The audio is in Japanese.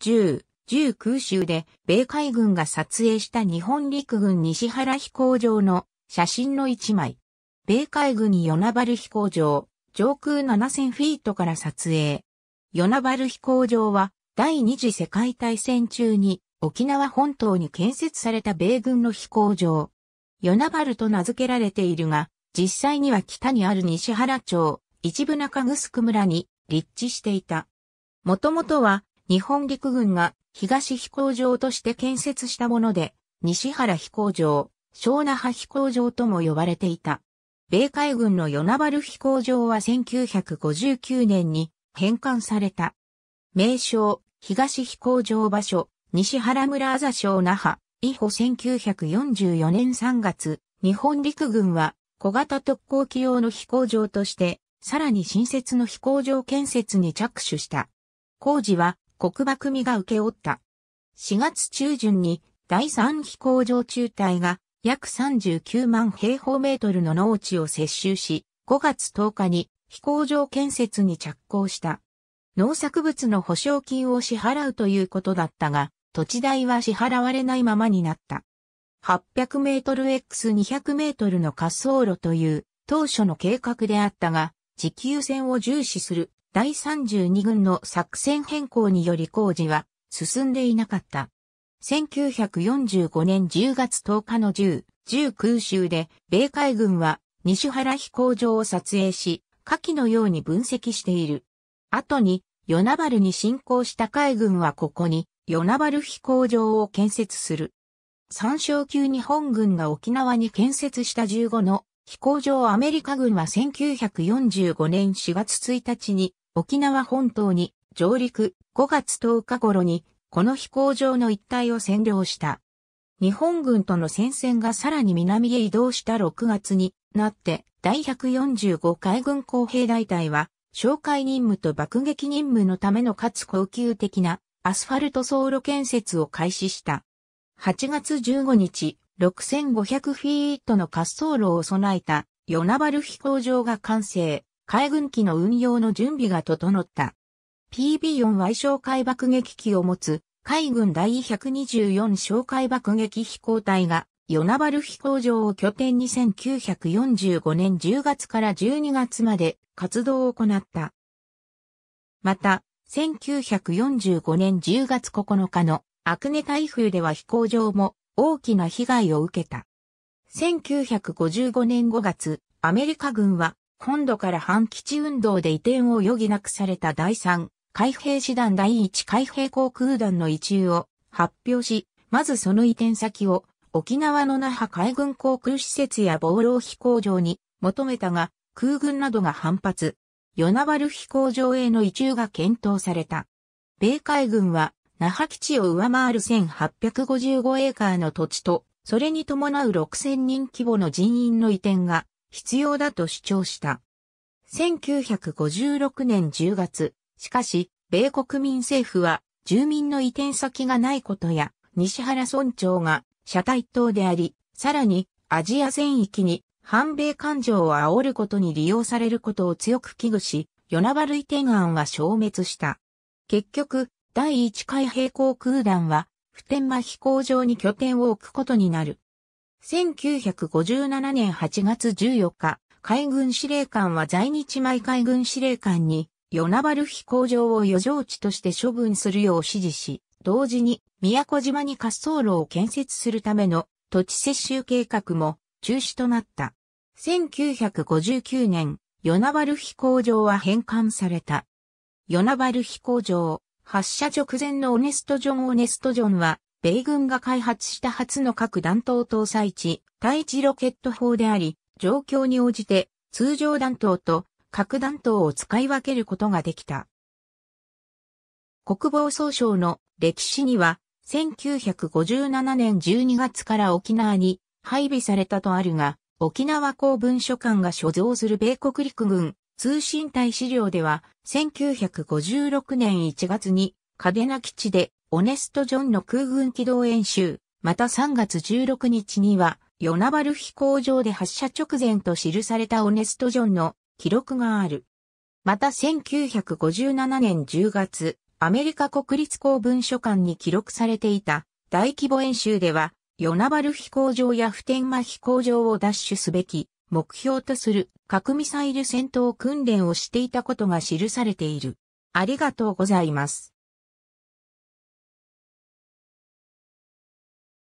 10、10空襲で米海軍が撮影した日本陸軍西原飛行場の写真の一枚。米海軍与那原飛行場、上空7000フィートから撮影。与那原飛行場は第二次世界大戦中に沖縄本島に建設された米軍の飛行場。与那原と名付けられているが、実際には北にある西原町、一部中城村に立地していた。もともとは日本陸軍が東飛行場として建設したもので、西原飛行場、小那覇飛行場とも呼ばれていた。米海軍の与那原飛行場は1959年に返還された。名称、東飛行場場所、西原村あざ小那覇、以保1944年3月、日本陸軍は小型特攻機用の飛行場として、さらに新設の飛行場建設に着手した。工事は国馬組が受け負った。4月中旬に第3飛行場中隊が約39万平方メートルの農地を接収し、5月10日に飛行場建設に着工した。農作物の保証金を支払うということだったが、土地代は支払われないままになった。800メートル X200 メートルの滑走路という当初の計画であったが、持久戦を重視する第32軍の作戦変更により工事は進んでいなかった。1945年10月10日の10、10空襲で、米海軍は西原飛行場を撮影し、下記のように分析している。後に、与那原に侵攻した海軍はここに、与那原飛行場を建設する。参照級に本軍が沖縄に建設した15の飛行場アメリカ軍は1945年4月1日に沖縄本島に上陸5月10日頃にこの飛行場の一帯を占領した。日本軍との戦線がさらに南へ移動した6月になって第145海軍工兵大隊は哨戒任務と爆撃任務のためのかつ高級的なアスファルト走路建設を開始した。8月15日、6500フィートの滑走路を備えた、与那原飛行場が完成、海軍機の運用の準備が整った。PB4 y 哨戒爆撃機を持つ、海軍第124哨戒爆撃飛行隊が、与那原飛行場を拠点に1945年10月から12月まで活動を行った。また、1945年10月9日のアクネ台風では飛行場も大きな被害を受けた。1955年5月、アメリカ軍は本土から反基地運動で移転を余儀なくされた第3海兵師団第1海兵航空団の移住を発表し、まずその移転先を沖縄の那覇海軍航空施設や防浪飛行場に求めたが、空軍などが反発。与那原飛行場への移住が検討された。米海軍は那覇基地を上回る1855エーカーの土地と、それに伴う6000人規模の人員の移転が必要だと主張した。1956年10月、しかし、米国民政府は、住民の移転先がないことや、西原村長が、社体等であり、さらに、アジア全域に、反米感情を煽ることに利用されることを強く危惧し、与那原移転案は消滅した。結局、第1回平行空団は、普天間飛行場に拠点を置くことになる。1957年8月14日、海軍司令官は在日米海軍司令官に、与那原飛行場を余剰地として処分するよう指示し、同時に宮古島に滑走路を建設するための土地接収計画も中止となった。1959年、与那原飛行場は返還された。与那原飛行場。発射直前のオネストジョン・オネストジョンは、米軍が開発した初の核弾頭搭載地、対地ロケット砲であり、状況に応じて通常弾頭と核弾頭を使い分けることができた。国防総省の歴史には、1957年12月から沖縄に配備されたとあるが、沖縄公文書館が所蔵する米国陸軍通信隊資料では、1956年1月に、カデナ基地で、オネスト・ジョンの空軍機動演習、また3月16日には、ヨナバル飛行場で発射直前と記されたオネスト・ジョンの記録がある。また1957年10月、アメリカ国立公文書館に記録されていた大規模演習では、ヨナバル飛行場や普天間飛行場を奪取すべき目標とする核ミサイル戦闘訓練をしていたことが記されている。ありがとうございます。